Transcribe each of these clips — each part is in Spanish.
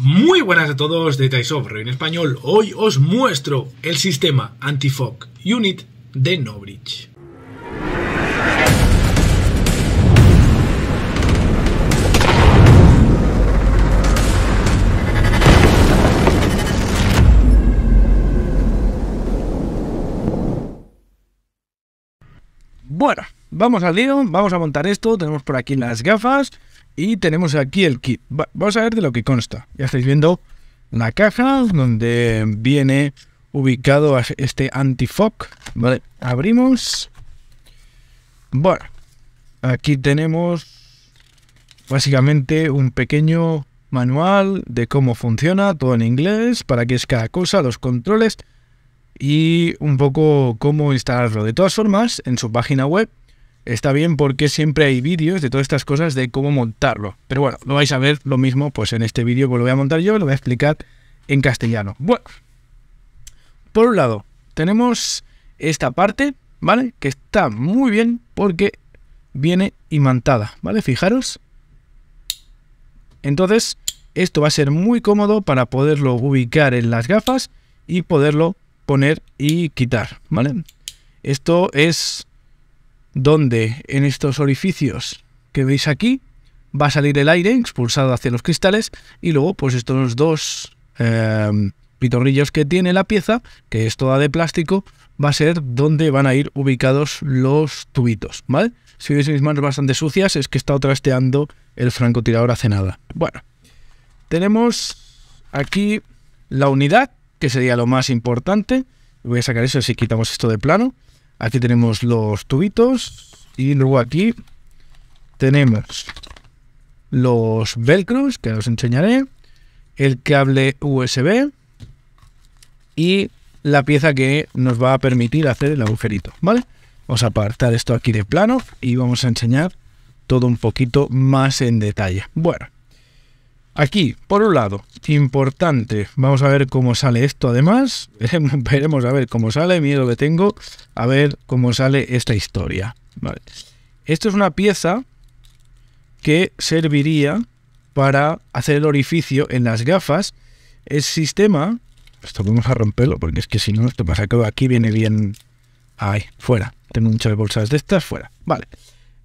Muy buenas a todos de Taisoft en español. Hoy os muestro el sistema Antifog Unit de Nobridge. Bueno, vamos al lío, vamos a montar esto. Tenemos por aquí las gafas. Y tenemos aquí el kit. vamos a ver de lo que consta. Ya estáis viendo la caja donde viene ubicado este antifog Vale, abrimos. Bueno, aquí tenemos básicamente un pequeño manual de cómo funciona, todo en inglés, para qué es cada cosa, los controles y un poco cómo instalarlo. De todas formas, en su página web está bien porque siempre hay vídeos de todas estas cosas de cómo montarlo. Pero bueno, lo vais a ver lo mismo pues en este vídeo que lo voy a montar yo, lo voy a explicar en castellano. Bueno, por un lado, tenemos esta parte, ¿vale? Que está muy bien porque viene imantada, ¿vale? Fijaros. Entonces, esto va a ser muy cómodo para poderlo ubicar en las gafas y poderlo poner y quitar, ¿vale? Esto es donde en estos orificios que veis aquí va a salir el aire expulsado hacia los cristales y luego pues estos dos eh, pitorrillos que tiene la pieza, que es toda de plástico, va a ser donde van a ir ubicados los tubitos, ¿vale? Si veis mis manos bastante sucias es que he estado trasteando el francotirador hace nada. Bueno, tenemos aquí la unidad, que sería lo más importante. Voy a sacar eso si quitamos esto de plano. Aquí tenemos los tubitos y luego aquí tenemos los velcros que os enseñaré, el cable USB y la pieza que nos va a permitir hacer el agujerito, ¿vale? Vamos a apartar esto aquí de plano y vamos a enseñar todo un poquito más en detalle. Bueno, Aquí, por un lado, importante, vamos a ver cómo sale esto además, veremos a ver cómo sale, miedo que tengo, a ver cómo sale esta historia. Esto es una pieza que serviría para hacer el orificio en las gafas. El sistema, esto vamos a romperlo porque es que si no esto pasa que aquí viene bien, Ahí, fuera, tengo muchas bolsas de estas, fuera. Vale,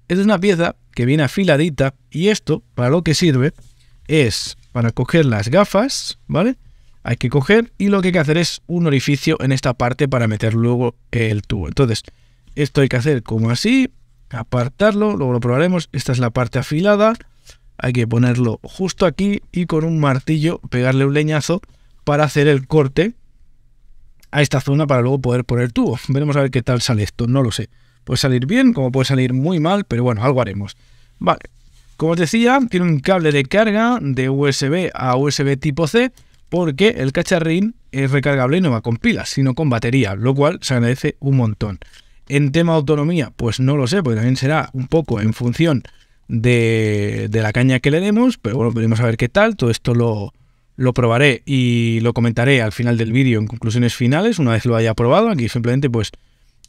esta es una pieza que viene afiladita y esto, para lo que sirve, es para coger las gafas, ¿vale? Hay que coger y lo que hay que hacer es un orificio en esta parte para meter luego el tubo. Entonces, esto hay que hacer como así, apartarlo, luego lo probaremos. Esta es la parte afilada, hay que ponerlo justo aquí y con un martillo pegarle un leñazo para hacer el corte a esta zona para luego poder poner el tubo. Veremos a ver qué tal sale esto, no lo sé. Puede salir bien, como puede salir muy mal, pero bueno, algo haremos. Vale, como os decía, tiene un cable de carga de USB a USB tipo C porque el cacharrín es recargable y no va con pilas, sino con batería, lo cual se agradece un montón. En tema de autonomía, pues no lo sé, porque también será un poco en función de, la caña que le demos, pero bueno, veremos a ver qué tal. Todo esto lo, lo probaré y lo comentaré al final del vídeo en conclusiones finales, una vez lo haya probado. Aquí simplemente pues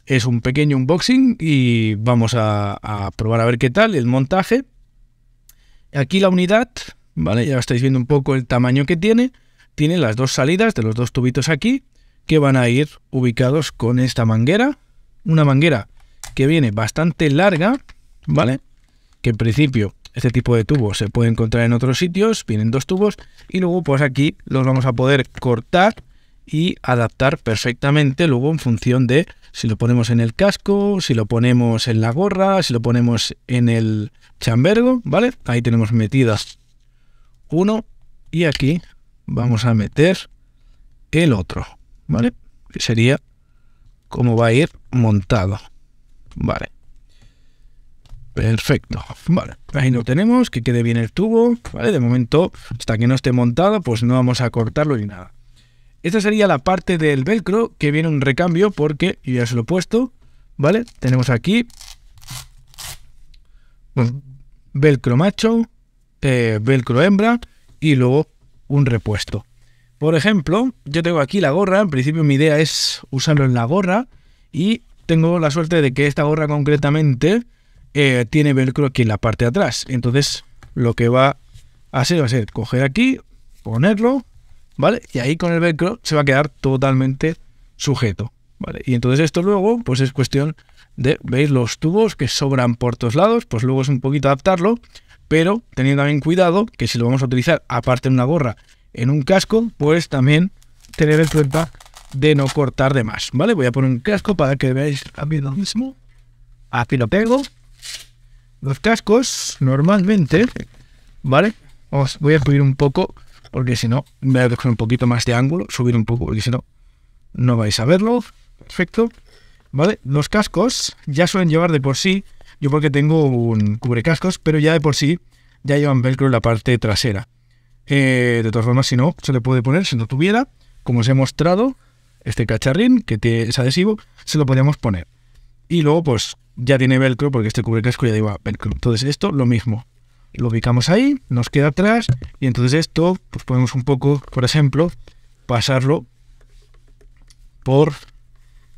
es un pequeño unboxing y vamos a, a probar a ver qué tal el montaje Aquí la unidad, ¿vale? Ya estáis viendo un poco el tamaño que tiene. Tiene las dos salidas de los dos tubitos aquí, que van a ir ubicados con esta manguera. Una manguera que viene bastante larga, ¿vale? Que en principio este tipo de tubos se puede encontrar en otros sitios, vienen dos tubos y luego pues aquí los vamos a poder cortar y adaptar perfectamente luego en función de si lo ponemos en el casco, si lo ponemos en la gorra, si lo ponemos en el chambergo, ¿vale? Ahí tenemos metidas uno y aquí vamos a meter el otro, ¿vale? Que sería cómo va a ir montado, ¿vale? Perfecto, vale, ahí lo tenemos, que quede bien el tubo, ¿vale? De momento, hasta que no esté montado, pues no vamos a cortarlo ni nada. Esta sería la parte del velcro que viene un recambio porque yo ya se lo he puesto, ¿vale? Tenemos aquí pues, velcro macho, eh, velcro hembra y luego un repuesto. Por ejemplo, yo tengo aquí la gorra, en principio mi idea es usarlo en la gorra y tengo la suerte de que esta gorra concretamente eh, tiene velcro aquí en la parte de atrás. Entonces lo que va a hacer va a ser coger aquí, ponerlo, ¿vale? Y ahí con el velcro se va a quedar totalmente sujeto, ¿vale? Y entonces esto luego, pues es cuestión de, ¿veis? Los tubos que sobran por todos lados, pues luego es un poquito adaptarlo, pero teniendo también cuidado que si lo vamos a utilizar aparte de una gorra, en un casco, pues también tener en cuenta de no cortar de más, ¿vale? Voy a poner un casco para que veáis también lo mismo. Aquí lo pego Los cascos normalmente, ¿vale? Os voy a subir un poco porque si no, me voy a dejar un poquito más de ángulo, subir un poco, porque si no, no vais a verlo. Perfecto. ¿Vale? Los cascos ya suelen llevar de por sí, yo porque tengo un cubrecascos, pero ya de por sí ya llevan velcro en la parte trasera. Eh, de todas formas, si no, se le puede poner, si no tuviera, como os he mostrado, este cacharrín que es adhesivo, se lo podríamos poner. Y luego, pues, ya tiene velcro, porque este cubrecasco ya lleva velcro. Entonces, esto, lo mismo lo ubicamos ahí, nos queda atrás y entonces esto, pues podemos un poco, por ejemplo, pasarlo por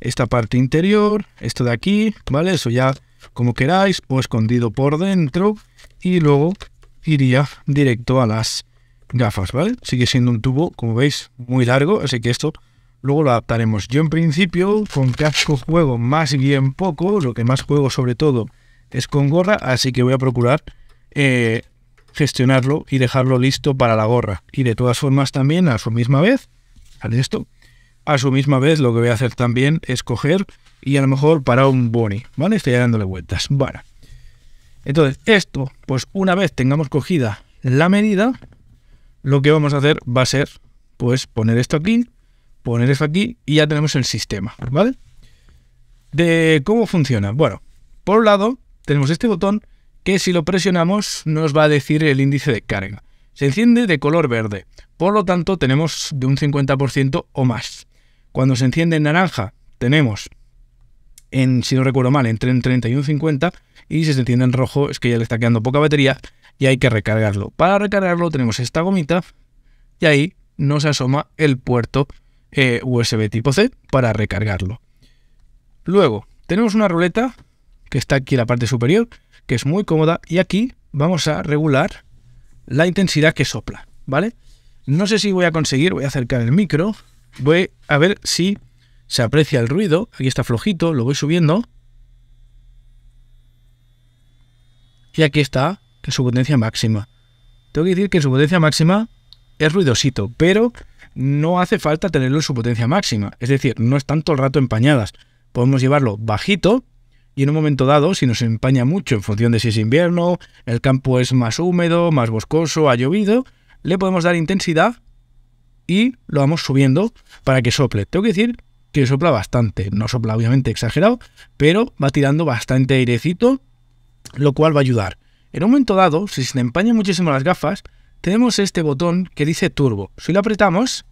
esta parte interior, esto de aquí, ¿vale? Eso ya como queráis o escondido por dentro y luego iría directo a las gafas, ¿vale? Sigue siendo un tubo, como veis, muy largo, así que esto luego lo adaptaremos. Yo en principio con casco juego más bien poco, lo que más juego sobre todo es con gorra, así que voy a procurar eh, gestionarlo y dejarlo listo para la gorra. Y de todas formas también a su misma vez, esto? A su misma vez lo que voy a hacer también es coger y a lo mejor para un boni, ¿vale? Estoy dándole vueltas, Bueno. Entonces esto, pues una vez tengamos cogida la medida, lo que vamos a hacer va a ser pues poner esto aquí, poner esto aquí y ya tenemos el sistema, ¿vale? De cómo funciona. Bueno, por un lado tenemos este botón que si lo presionamos nos va a decir el índice de carga. Se enciende de color verde, por lo tanto tenemos de un 50% o más. Cuando se enciende en naranja, tenemos, en, si no recuerdo mal, entre un 30 y un 50, y si se enciende en rojo es que ya le está quedando poca batería y hay que recargarlo. Para recargarlo tenemos esta gomita y ahí nos asoma el puerto eh, USB tipo C para recargarlo. Luego, tenemos una ruleta que está aquí en la parte superior, que es muy cómoda, y aquí vamos a regular la intensidad que sopla, ¿vale? No sé si voy a conseguir, voy a acercar el micro, voy a ver si se aprecia el ruido, aquí está flojito, lo voy subiendo, y aquí está en su potencia máxima. Tengo que decir que en su potencia máxima es ruidosito, pero no hace falta tenerlo en su potencia máxima, es decir, no están todo el rato empañadas. Podemos llevarlo bajito y en un momento dado, si nos empaña mucho en función de si es invierno, el campo es más húmedo, más boscoso, ha llovido, le podemos dar intensidad y lo vamos subiendo para que sople. Tengo que decir que sopla bastante, no sopla obviamente exagerado, pero va tirando bastante airecito, lo cual va a ayudar. En un momento dado, si se empaña muchísimo las gafas, tenemos este botón que dice turbo. Si lo apretamos,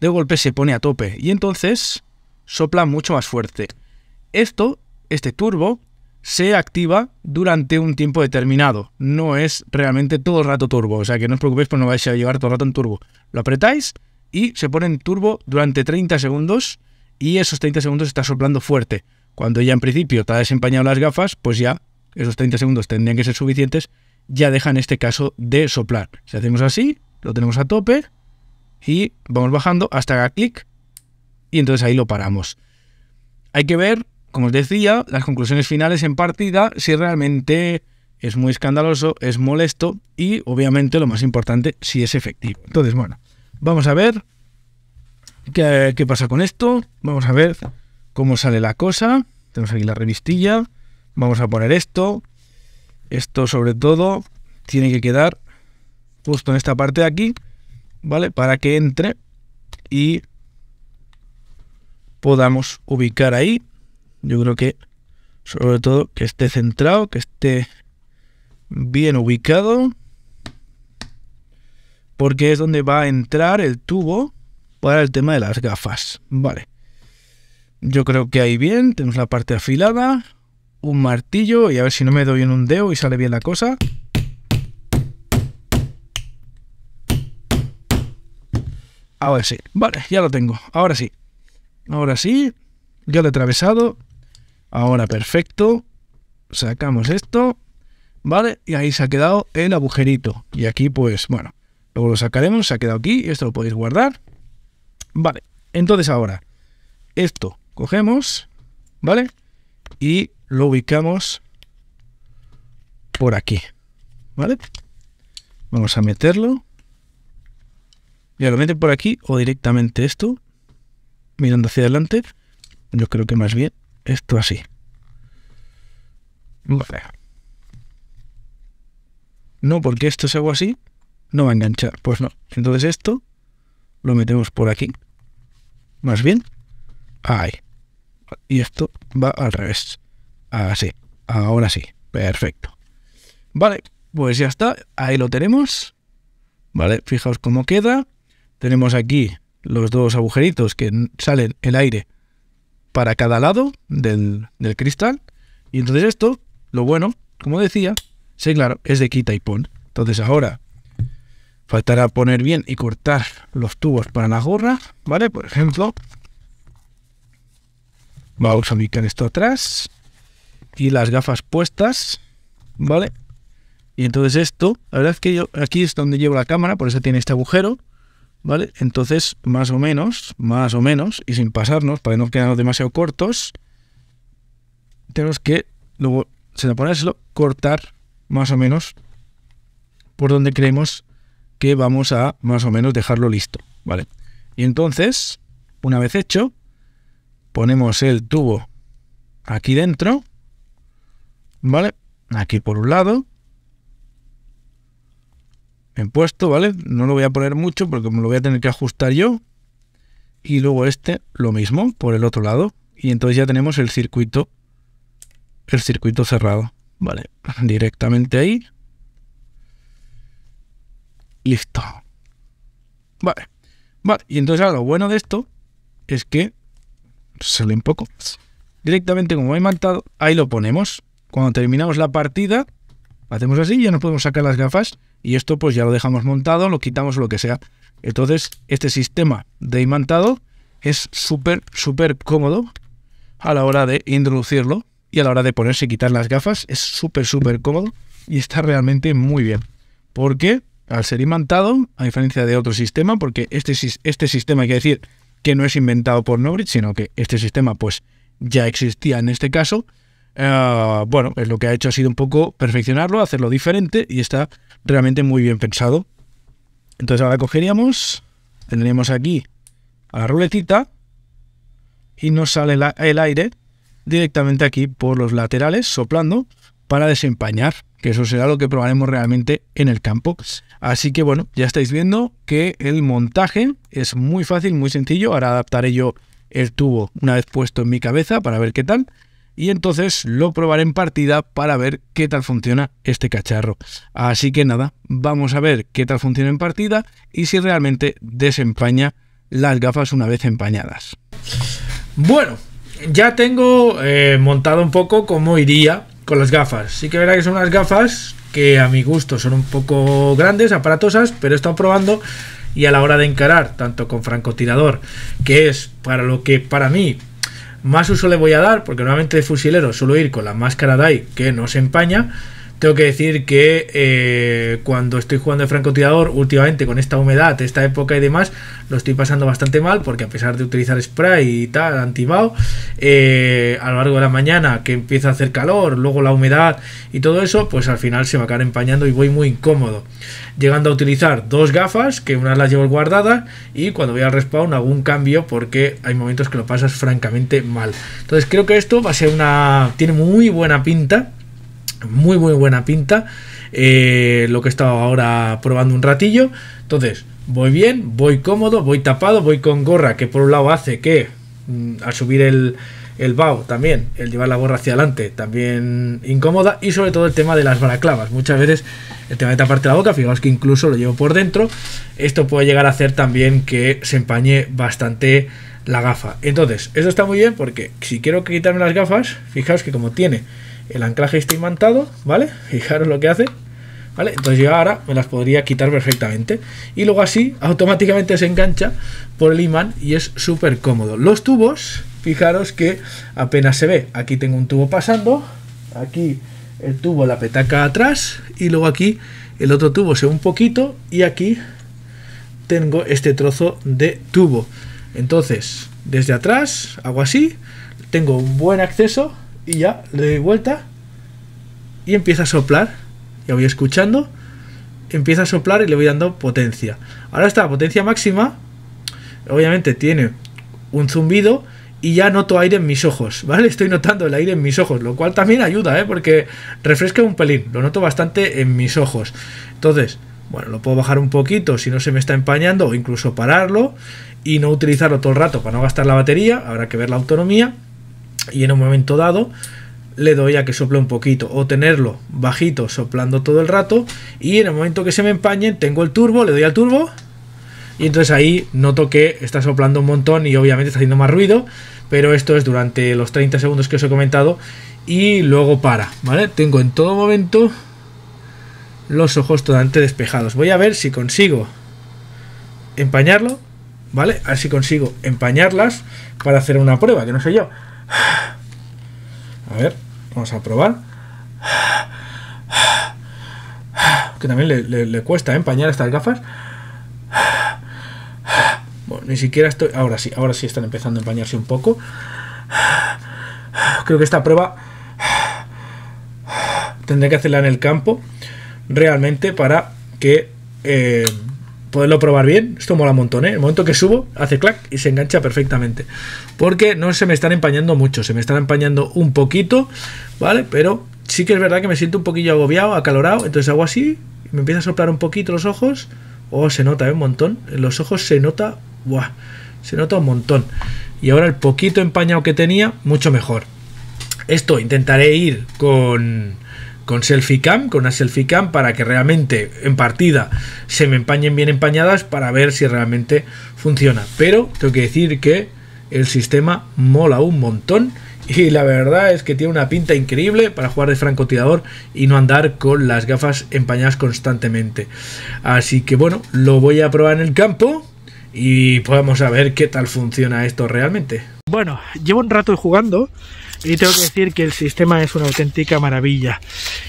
de golpe se pone a tope y entonces sopla mucho más fuerte. Esto, este turbo, se activa durante un tiempo determinado. No es realmente todo el rato turbo, o sea que no os preocupéis, porque no vais a llevar todo el rato en turbo. Lo apretáis y se pone en turbo durante 30 segundos y esos 30 segundos está soplando fuerte. Cuando ya en principio te ha desempañado las gafas, pues ya esos 30 segundos tendrían que ser suficientes, ya dejan este caso de soplar. Si hacemos así, lo tenemos a tope y vamos bajando hasta haga clic y entonces ahí lo paramos. Hay que ver como os decía, las conclusiones finales en partida, si realmente es muy escandaloso, es molesto y obviamente lo más importante, si es efectivo. Entonces, bueno, vamos a ver qué, pasa con esto, vamos a ver cómo sale la cosa. Tenemos aquí la revistilla, vamos a poner esto, esto sobre todo tiene que quedar justo en esta parte de aquí, ¿vale? Para que entre y podamos ubicar ahí yo creo que, sobre todo, que esté centrado, que esté bien ubicado, porque es donde va a entrar el tubo para el tema de las gafas. Vale. Yo creo que ahí bien, tenemos la parte afilada, un martillo y a ver si no me doy en un dedo y sale bien la cosa. Ahora sí, vale, ya lo tengo, ahora sí. Ahora sí, ya lo he atravesado, Ahora, perfecto. Sacamos esto. ¿Vale? Y ahí se ha quedado el agujerito. Y aquí, pues, bueno, luego lo sacaremos. Se ha quedado aquí. Esto lo podéis guardar. Vale. Entonces ahora, esto cogemos, ¿vale? Y lo ubicamos por aquí, ¿vale? Vamos a meterlo. Ya lo meten por aquí o directamente esto, mirando hacia adelante. Yo creo que más bien esto así. Vale. No, porque esto es algo así, no va a enganchar. Pues no. Entonces esto lo metemos por aquí. Más bien. Ahí. Y esto va al revés. Así. Ahora sí. Perfecto. Vale. Pues ya está. Ahí lo tenemos. Vale. Fijaos cómo queda. Tenemos aquí los dos agujeritos que salen el aire para cada lado del, cristal. Y entonces esto, lo bueno, como decía, sí, claro, es de quita y pon. Entonces ahora faltará poner bien y cortar los tubos para la gorra, ¿vale? Por ejemplo, vamos a ubicar esto atrás y las gafas puestas, ¿vale? Y entonces esto, la verdad es que yo aquí es donde llevo la cámara, por eso tiene este agujero. ¿vale? Entonces, más o menos, más o menos, y sin pasarnos, para no quedarnos demasiado cortos, tenemos que luego, sin ponérselo, cortar más o menos por donde creemos que vamos a más o menos dejarlo listo, ¿vale? Y entonces, una vez hecho, ponemos el tubo aquí dentro, ¿vale? Aquí por un lado, puesto, ¿vale? No lo voy a poner mucho porque me lo voy a tener que ajustar yo. Y luego este, lo mismo, por el otro lado. Y entonces ya tenemos el circuito, el circuito cerrado, ¿vale? Directamente ahí. Listo. Vale. Vale, y entonces ahora lo bueno de esto es que sale un poco. Directamente como he maltado ahí lo ponemos. Cuando terminamos la partida, hacemos así, ya nos podemos sacar las gafas y esto pues ya lo dejamos montado, lo quitamos lo que sea. Entonces, este sistema de imantado es súper, súper cómodo a la hora de introducirlo y a la hora de ponerse y quitar las gafas. Es súper, súper cómodo y está realmente muy bien. Porque al ser imantado, a diferencia de otro sistema, porque este, este sistema hay que decir que no es inventado por Nobrich, sino que este sistema pues ya existía en este caso, Ah, bueno, eh, lo que ha hecho ha sido un poco perfeccionarlo, hacerlo diferente y está realmente muy bien pensado. Entonces ahora cogeríamos, tendríamos aquí a la ruletita y nos sale el aire directamente aquí por los laterales soplando para desempañar, que eso será lo que probaremos realmente en el campo. Así que bueno, ya estáis viendo que el montaje es muy fácil, muy sencillo. Ahora adaptaré yo el tubo una vez puesto en mi cabeza para ver qué tal y entonces lo probaré en partida para ver qué tal funciona este cacharro. Así que nada, vamos a ver qué tal funciona en partida y si realmente desempaña las gafas una vez empañadas. Bueno, ya tengo eh, montado un poco cómo iría con las gafas. Sí que verá que son unas gafas que a mi gusto son un poco grandes, aparatosas, pero he estado probando y a la hora de encarar tanto con francotirador, que es para lo que para mí más uso le voy a dar, porque normalmente de fusilero suelo ir con la máscara DAI que no se empaña tengo que decir que eh, cuando estoy jugando de francotirador, últimamente con esta humedad, esta época y demás, lo estoy pasando bastante mal porque a pesar de utilizar spray y tal, antibao, eh, a lo largo de la mañana que empieza a hacer calor, luego la humedad y todo eso, pues al final se me acaba empañando y voy muy incómodo. Llegando a utilizar dos gafas, que una las llevo guardada y cuando voy al respawn hago un cambio porque hay momentos que lo pasas francamente mal. Entonces creo que esto va a ser una... tiene muy buena pinta muy, muy buena pinta. Eh, lo que he estado ahora probando un ratillo. Entonces, voy bien, voy cómodo, voy tapado, voy con gorra, que por un lado hace que mm, al subir el, el también, el llevar la gorra hacia adelante también incómoda y sobre todo el tema de las baraclavas Muchas veces el tema de taparte la boca, fijaos que incluso lo llevo por dentro, esto puede llegar a hacer también que se empañe bastante la gafa. Entonces, eso está muy bien porque si quiero quitarme las gafas, fijaos que como tiene el anclaje está imantado, ¿vale? Fijaros lo que hace, ¿vale? Entonces yo ahora me las podría quitar perfectamente. Y luego así automáticamente se engancha por el imán y es súper cómodo. Los tubos, fijaros que apenas se ve. Aquí tengo un tubo pasando, aquí el tubo, la petaca atrás y luego aquí el otro tubo se ve un poquito y aquí tengo este trozo de tubo. Entonces, desde atrás hago así, tengo un buen acceso y ya le doy vuelta y empieza a soplar. Ya voy escuchando, empieza a soplar y le voy dando potencia. Ahora está potencia máxima, obviamente tiene un zumbido y ya noto aire en mis ojos, ¿vale? Estoy notando el aire en mis ojos, lo cual también ayuda, ¿eh? Porque refresca un pelín, lo noto bastante en mis ojos. Entonces, bueno, lo puedo bajar un poquito si no se me está empañando o incluso pararlo y no utilizarlo todo el rato para no gastar la batería, habrá que ver la autonomía y en un momento dado le doy a que sople un poquito o tenerlo bajito soplando todo el rato y en el momento que se me empañen tengo el turbo, le doy al turbo y entonces ahí noto que está soplando un montón y obviamente está haciendo más ruido pero esto es durante los 30 segundos que os he comentado y luego para, ¿vale? Tengo en todo momento los ojos totalmente despejados. Voy a ver si consigo empañarlo, ¿vale? A ver si consigo empañarlas para hacer una prueba, que no sé yo. A ver, vamos a probar. Que también le, cuesta ¿eh? empañar estas gafas. Bueno, ni siquiera estoy... Ahora sí, ahora sí están empezando a empañarse un poco. Creo que esta prueba tendré que hacerla en el campo realmente para que... Eh, poderlo probar bien. Esto mola un montón, ¿eh? El momento que subo, hace clac y se engancha perfectamente. Porque no se me están empañando mucho, se me están empañando un poquito, ¿vale? Pero sí que es verdad que me siento un poquillo agobiado, acalorado. Entonces hago así, me empieza a soplar un poquito los ojos. o oh, se nota, ¿eh? Un montón. En los ojos se nota, ¡buah! Se nota un montón. Y ahora el poquito empañado que tenía, mucho mejor. Esto intentaré ir con con selfie cam, con una selfie cam para que realmente en partida se me empañen bien empañadas para ver si realmente funciona. Pero tengo que decir que el sistema mola un montón y la verdad es que tiene una pinta increíble para jugar de francotirador y no andar con las gafas empañadas constantemente. Así que bueno, lo voy a probar en el campo y vamos a ver qué tal funciona esto realmente. Bueno, llevo un rato jugando y tengo que decir que el sistema es una auténtica maravilla.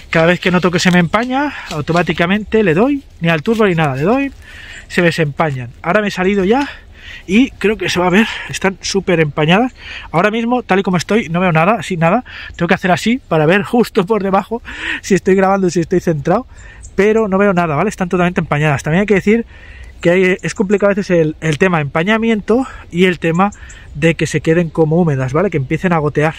Cada vez que noto que se me empaña, automáticamente le doy, ni al turbo ni nada, le doy, se desempañan. Ahora me he salido ya y creo que se va a ver, están súper empañadas. Ahora mismo, tal y como estoy, no veo nada, así nada. Tengo que hacer así para ver justo por debajo si estoy grabando si estoy centrado, pero no veo nada, ¿vale? Están totalmente empañadas. También hay que decir que es complicado a veces el, el tema empañamiento y el tema de que se queden como húmedas, ¿vale? Que empiecen a gotear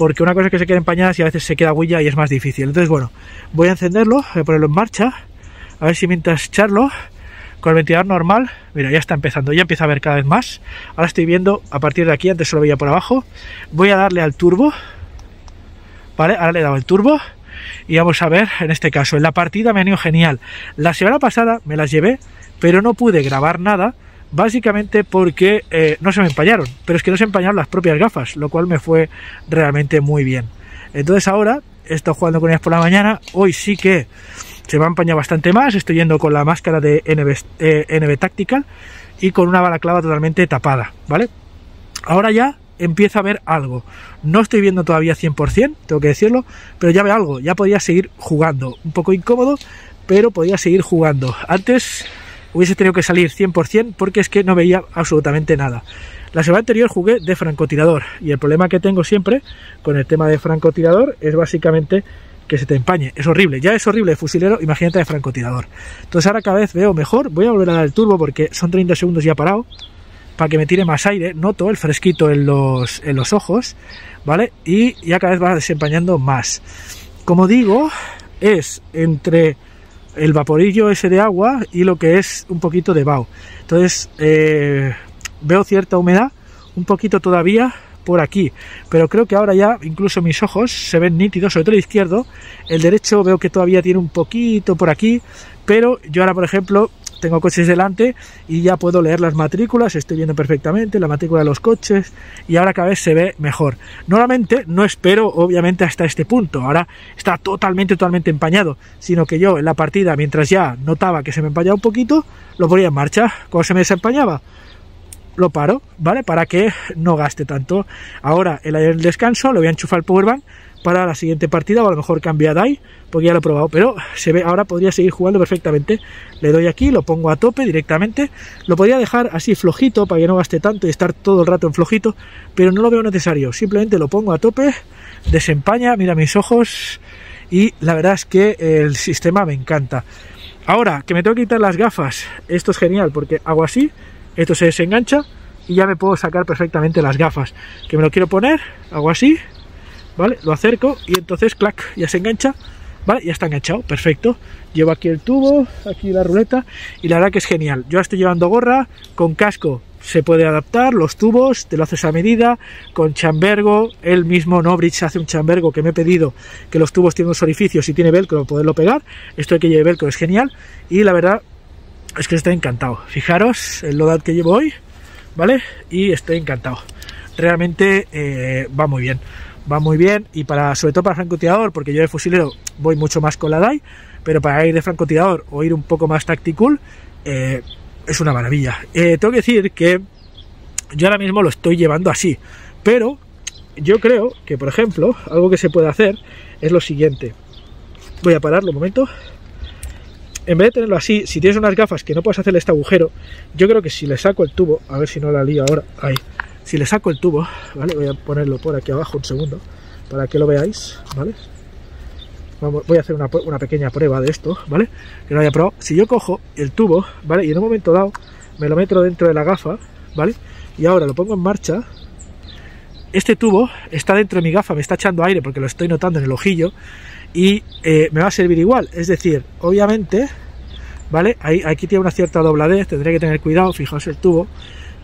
porque una cosa es que se quede empañada y a veces se queda huella y es más difícil. Entonces, bueno, voy a encenderlo, voy a ponerlo en marcha, a ver si mientras charlo con el ventilador normal, mira, ya está empezando, ya empieza a ver cada vez más. Ahora estoy viendo a partir de aquí, antes solo veía por abajo. Voy a darle al turbo, ¿vale? Ahora le he dado el turbo y vamos a ver en este caso. En la partida me ha ido genial. La semana pasada me las llevé, pero no pude grabar nada básicamente porque eh, no se me empañaron, pero es que no se empañaron las propias gafas, lo cual me fue realmente muy bien. Entonces ahora he jugando con ellas por la mañana, hoy sí que se me ha empañado bastante más, estoy yendo con la máscara de NB, táctica eh, Tactical y con una balaclava totalmente tapada, ¿vale? Ahora ya empieza a ver algo. No estoy viendo todavía 100%, tengo que decirlo, pero ya veo algo, ya podía seguir jugando. Un poco incómodo, pero podía seguir jugando. Antes hubiese tenido que salir 100% porque es que no veía absolutamente nada. La semana anterior jugué de francotirador y el problema que tengo siempre con el tema de francotirador es básicamente que se te empañe. Es horrible, ya es horrible de fusilero, imagínate de francotirador. Entonces ahora cada vez veo mejor, voy a volver a dar el turbo porque son 30 segundos ya parado para que me tire más aire, noto el fresquito en los, en los ojos, ¿vale? Y ya cada vez va desempañando más. Como digo, es entre el vaporillo ese de agua y lo que es un poquito de vaho. Entonces eh, veo cierta humedad, un poquito todavía por aquí, pero creo que ahora ya incluso mis ojos se ven nítidos, sobre todo el izquierdo, el derecho veo que todavía tiene un poquito por aquí, pero yo ahora por ejemplo tengo coches delante y ya puedo leer las matrículas, estoy viendo perfectamente la matrícula de los coches y ahora cada vez se ve mejor. Normalmente no espero obviamente hasta este punto, ahora está totalmente, totalmente empañado, sino que yo en la partida, mientras ya notaba que se me empañaba un poquito, lo ponía en marcha, cuando se me desempañaba lo paro, ¿vale? Para que no gaste tanto. Ahora, en el descanso, lo voy a enchufar el powerbank para la siguiente partida, o a lo mejor cambiar ahí porque ya lo he probado, pero se ve, ahora podría seguir jugando perfectamente. Le doy aquí, lo pongo a tope directamente, lo podría dejar así flojito para que no gaste tanto y estar todo el rato en flojito, pero no lo veo necesario, simplemente lo pongo a tope, desempaña, mira mis ojos y la verdad es que el sistema me encanta. Ahora, que me tengo que quitar las gafas, esto es genial porque hago así, esto se desengancha y ya me puedo sacar perfectamente las gafas. Que me lo quiero poner, hago así, lo acerco y entonces, clac, ya se engancha, Ya está enganchado, perfecto. Llevo aquí el tubo, aquí la ruleta y la verdad que es genial. Yo estoy llevando gorra con casco. Se puede adaptar los tubos, te lo haces a medida, con chambergo, el mismo Nobridge hace un chambergo que me he pedido, que los tubos tienen unos orificios y tiene velcro, para poderlo pegar, esto hay que llevar velcro es genial, y la verdad es que estoy encantado, fijaros el lodad que llevo hoy, ¿vale? Y estoy encantado, realmente eh, va muy bien va muy bien y para sobre todo para francotirador, porque yo de fusilero voy mucho más con la DAI, pero para ir de francotirador o ir un poco más tactical eh, es una maravilla. Eh, tengo que decir que yo ahora mismo lo estoy llevando así, pero yo creo que, por ejemplo, algo que se puede hacer es lo siguiente. Voy a pararlo un momento. En vez de tenerlo así, si tienes unas gafas que no puedes hacerle este agujero, yo creo que si le saco el tubo, a ver si no la lío ahora, ahí, si le saco el tubo, ¿vale? Voy a ponerlo por aquí abajo un segundo para que lo veáis, ¿vale? voy a hacer una, pequeña prueba de esto, ¿vale? Que no haya probado. Si yo cojo el tubo, ¿vale? Y en un momento dado me lo meto dentro de la gafa, ¿vale? Y ahora lo pongo en marcha. Este tubo está dentro de mi gafa, me está echando aire porque lo estoy notando en el ojillo y eh, me va a servir igual. Es decir, obviamente, ¿vale? aquí tiene una cierta dobladez, Tendría que tener cuidado, fijaos el tubo,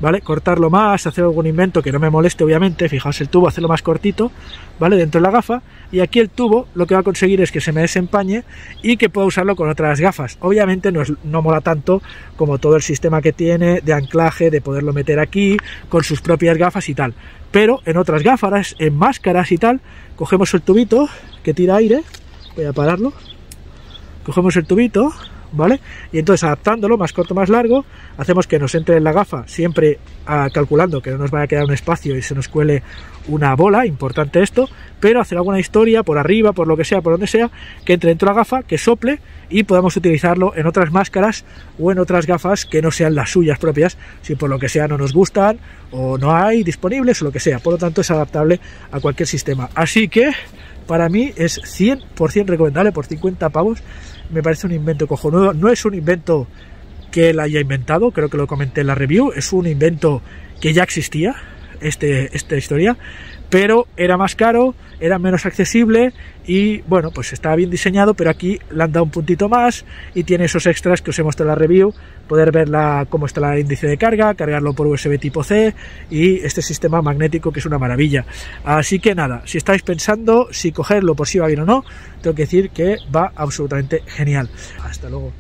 ¿vale? Cortarlo más, hacer algún invento que no me moleste, obviamente, fijaos el tubo, hacerlo más cortito, ¿vale? Dentro de la gafa, y aquí el tubo lo que va a conseguir es que se me desempañe y que pueda usarlo con otras gafas. Obviamente no, no mola tanto como todo el sistema que tiene de anclaje, de poderlo meter aquí, con sus propias gafas y tal. Pero en otras gafas, en máscaras y tal, cogemos el tubito que tira aire, voy a pararlo, cogemos el tubito, ¿vale? Y entonces adaptándolo, más corto, más largo, hacemos que nos entre en la gafa, siempre ah, calculando que no nos vaya a quedar un espacio y se nos cuele una bola, importante esto, pero hacer alguna historia por arriba, por lo que sea, por donde sea, que entre dentro de la gafa, que sople y podamos utilizarlo en otras máscaras o en otras gafas que no sean las suyas propias, si por lo que sea no nos gustan o no hay disponibles o lo que sea. Por lo tanto, es adaptable a cualquier sistema. Así que para mí es 100% recomendable por 50 pavos me parece un invento cojonudo. No es un invento que él haya inventado, creo que lo comenté en la review, es un invento que ya existía, este, esta historia, pero era más caro, era menos accesible y bueno, pues estaba bien diseñado, pero aquí le han dado un puntito más y tiene esos extras que os he mostrado en la review, poder ver cómo está el índice de carga, cargarlo por USB tipo C y este sistema magnético que es una maravilla. Así que nada, si estáis pensando si cogerlo por si va bien o no, tengo que decir que va absolutamente genial. Hasta luego.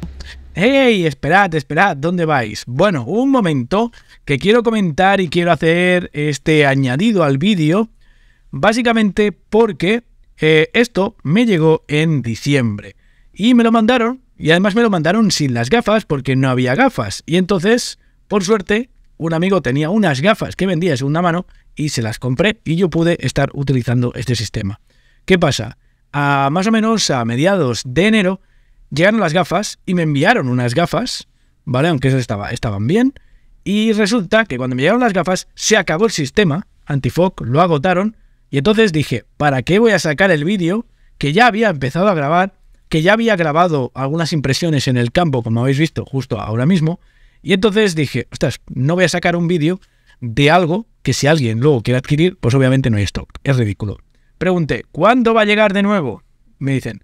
¡Hey! Esperad, esperad, ¿dónde vais? Bueno, un momento que quiero comentar y quiero hacer este añadido al vídeo Básicamente porque eh, esto me llegó en diciembre y me lo mandaron y además me lo mandaron sin las gafas porque no había gafas. Y entonces, por suerte, un amigo tenía unas gafas que vendía de segunda mano y se las compré y yo pude estar utilizando este sistema. ¿Qué pasa? A más o menos a mediados de enero llegaron las gafas y me enviaron unas gafas, ¿vale? Aunque eso estaba, estaban bien. Y resulta que cuando me llegaron las gafas se acabó el sistema, Antifog lo agotaron y entonces dije, ¿para qué voy a sacar el vídeo que ya había empezado a grabar, que ya había grabado algunas impresiones en el campo, como habéis visto justo ahora mismo? Y entonces dije, ostras, no voy a sacar un vídeo de algo que si alguien luego quiere adquirir, pues obviamente no hay stock. Es ridículo. Pregunté, ¿cuándo va a llegar de nuevo? Me dicen,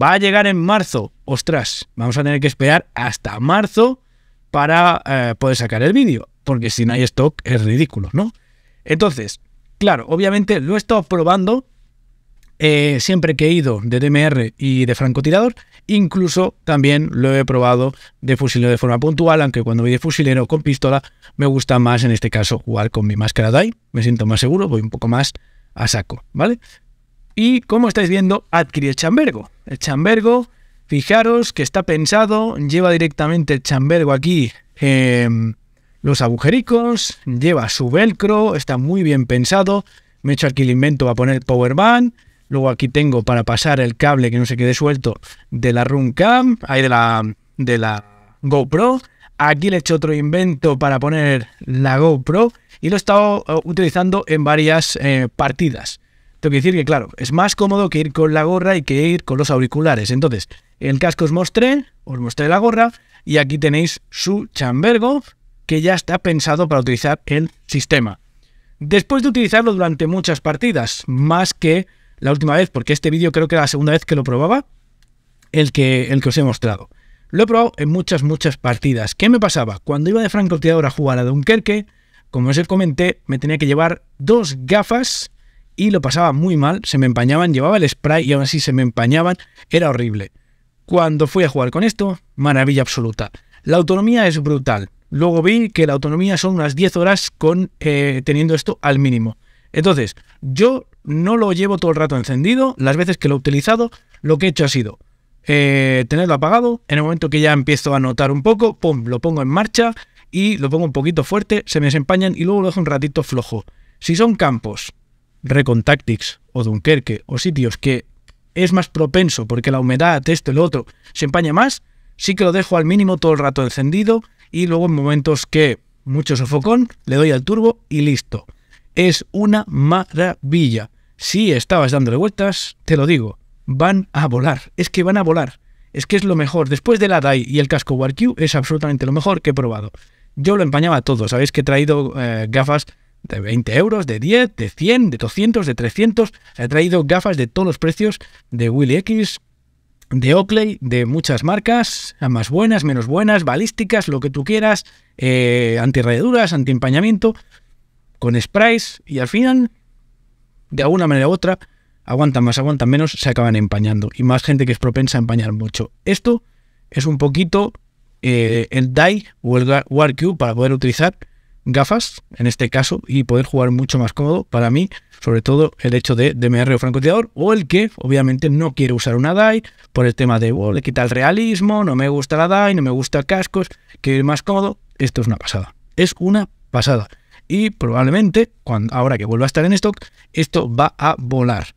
va a llegar en marzo. Ostras, vamos a tener que esperar hasta marzo para eh, poder sacar el vídeo, porque si no hay stock es ridículo, ¿no? Entonces, Claro, obviamente lo he estado probando eh, siempre que he ido de DMR y de francotirador, incluso también lo he probado de fusilero de forma puntual, aunque cuando voy de fusilero con pistola me gusta más en este caso jugar con mi máscara ahí. me siento más seguro, voy un poco más a saco, ¿vale? Y como estáis viendo, adquirí el chambergo. El chambergo, fijaros que está pensado, lleva directamente el chambergo aquí em, los agujericos, lleva su velcro, está muy bien pensado. Me he hecho aquí el invento para poner power band. Luego aquí tengo para pasar el cable que no se quede suelto de la cam ahí de la, de la GoPro. Aquí le he hecho otro invento para poner la GoPro y lo he estado eh, utilizando en varias eh, partidas. Tengo que decir que, claro, es más cómodo que ir con la gorra y que ir con los auriculares. Entonces, el casco os mostré, os mostré la gorra y aquí tenéis su chambergo que ya está pensado para utilizar el sistema. Después de utilizarlo durante muchas partidas, más que la última vez, porque este vídeo creo que era la segunda vez que lo probaba, el que, el que os he mostrado. Lo he probado en muchas, muchas partidas. ¿Qué me pasaba? Cuando iba de francotirador a jugar a Dunkerque, como os comenté, me tenía que llevar dos gafas y lo pasaba muy mal, se me empañaban, llevaba el spray y aún así se me empañaban, era horrible. Cuando fui a jugar con esto, maravilla absoluta. La autonomía es brutal, Luego vi que la autonomía son unas 10 horas con, eh, teniendo esto al mínimo. Entonces, yo no lo llevo todo el rato encendido. Las veces que lo he utilizado, lo que he hecho ha sido eh, tenerlo apagado. En el momento que ya empiezo a notar un poco, pum, lo pongo en marcha y lo pongo un poquito fuerte, se me desempañan y luego lo dejo un ratito flojo. Si son campos, Recontactics o Dunkerque o sitios que es más propenso porque la humedad, esto y lo otro, se empaña más, sí que lo dejo al mínimo todo el rato encendido y luego en momentos que mucho sofocón, le doy al turbo y listo. Es una maravilla. Si estabas dándole vueltas, te lo digo, van a volar. Es que van a volar. Es que es lo mejor. Después de la DAI y el casco WarQ es absolutamente lo mejor que he probado. Yo lo empañaba todo. Sabéis que he traído eh, gafas de 20 euros, de 10, de 100, de 200, de 300. He traído gafas de todos los precios de Willy X, de Oakley, de muchas marcas, más buenas, menos buenas, balísticas, lo que tú quieras, eh, antiempañamiento, con sprays y al final, de alguna manera u otra, aguantan más, aguantan menos, se acaban empañando y más gente que es propensa a empañar mucho. Esto es un poquito eh, el DAI o el WarQ para poder utilizar gafas, en este caso, y poder jugar mucho más cómodo para mí, sobre todo el hecho de DMR o francotirador, o el que obviamente no quiere usar una DAI por el tema de, oh, le quita el realismo, no me gusta la DAI, no me gusta cascos, que ir más cómodo, esto es una pasada, es una pasada. Y probablemente, cuando, ahora que vuelva a estar en stock, esto va a volar.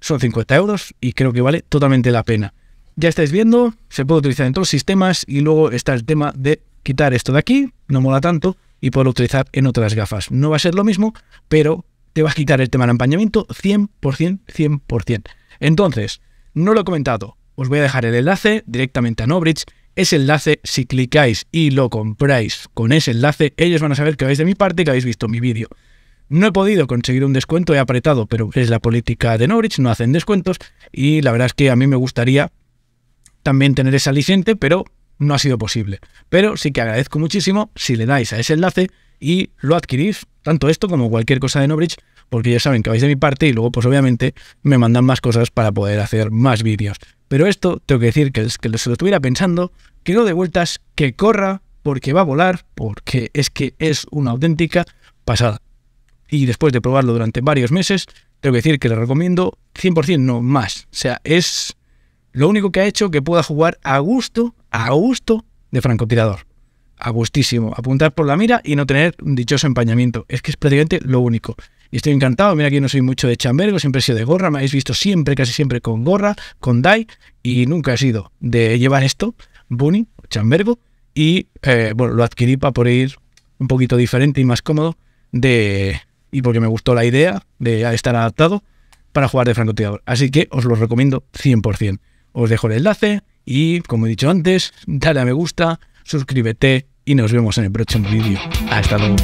Son 50 euros y creo que vale totalmente la pena. Ya estáis viendo, se puede utilizar en todos los sistemas y luego está el tema de quitar esto de aquí, no mola tanto, y poderlo utilizar en otras gafas. No va a ser lo mismo, pero te va a quitar el tema del empañamiento 100%, 100%. Entonces, no lo he comentado, os voy a dejar el enlace directamente a Nobridge. Ese enlace, si clicáis y lo compráis con ese enlace, ellos van a saber que vais de mi parte que habéis visto mi vídeo. No he podido conseguir un descuento, he apretado, pero es la política de Norwich, no hacen descuentos y la verdad es que a mí me gustaría también tener esa aliciente, pero no ha sido posible. Pero sí que agradezco muchísimo si le dais a ese enlace y lo adquirís, tanto esto como cualquier cosa de Nobridge, porque ya saben que vais de mi parte y luego pues obviamente me mandan más cosas para poder hacer más vídeos. Pero esto tengo que decir que, es que se lo estuviera pensando, que no de vueltas, que corra, porque va a volar, porque es que es una auténtica pasada. Y después de probarlo durante varios meses, tengo que decir que le recomiendo 100% no más. O sea, es lo único que ha hecho que pueda jugar a gusto, a gusto de francotirador. A gustísimo. Apuntar por la mira y no tener un dichoso empañamiento. Es que es prácticamente lo único. Y estoy encantado. Mira que no soy mucho de chambergo, siempre he sido de gorra. Me habéis visto siempre, casi siempre con gorra, con dai Y nunca he sido de llevar esto, bunny, chambergo. Y eh, bueno, lo adquirí para por ir un poquito diferente y más cómodo de y porque me gustó la idea de estar adaptado para jugar de francotirador. Así que os lo recomiendo 100%. Os dejo el enlace y, como he dicho antes, dale a me gusta, suscríbete y nos vemos en el próximo vídeo. Hasta luego.